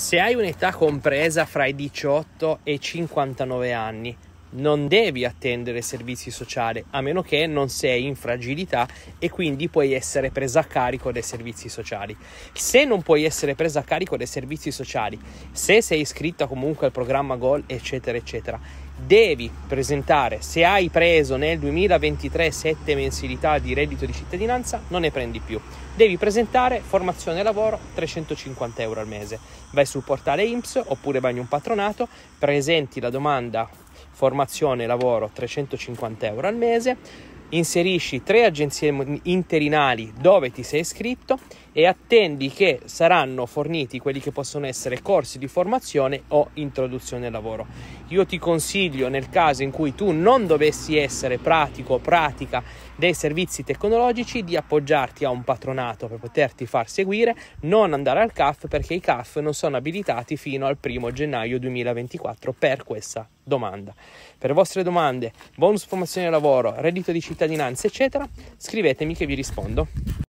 Se hai un'età compresa fra i 18 e i 59 anni, non devi attendere servizi sociali a meno che non sei in fragilità e quindi puoi essere presa a carico dei servizi sociali. Se non puoi essere presa a carico dei servizi sociali, se sei iscritta comunque al programma Goal, eccetera, eccetera, devi presentare se hai preso nel 2023 7 mensilità di reddito di cittadinanza, non ne prendi più. Devi presentare formazione e lavoro 350 euro al mese. Vai sul portale IMSS oppure bagni un patronato, presenti la domanda formazione lavoro 350 euro al mese, inserisci tre agenzie interinali dove ti sei iscritto e attendi che saranno forniti quelli che possono essere corsi di formazione o introduzione al lavoro. Io ti consiglio nel caso in cui tu non dovessi essere pratico o pratica dei servizi tecnologici di appoggiarti a un patronato per poterti far seguire, non andare al CAF perché i CAF non sono abilitati fino al 1 gennaio 2024 per questa domanda. Per vostre domande, bonus formazione lavoro, reddito di cittadinanza, eccetera, scrivetemi che vi rispondo.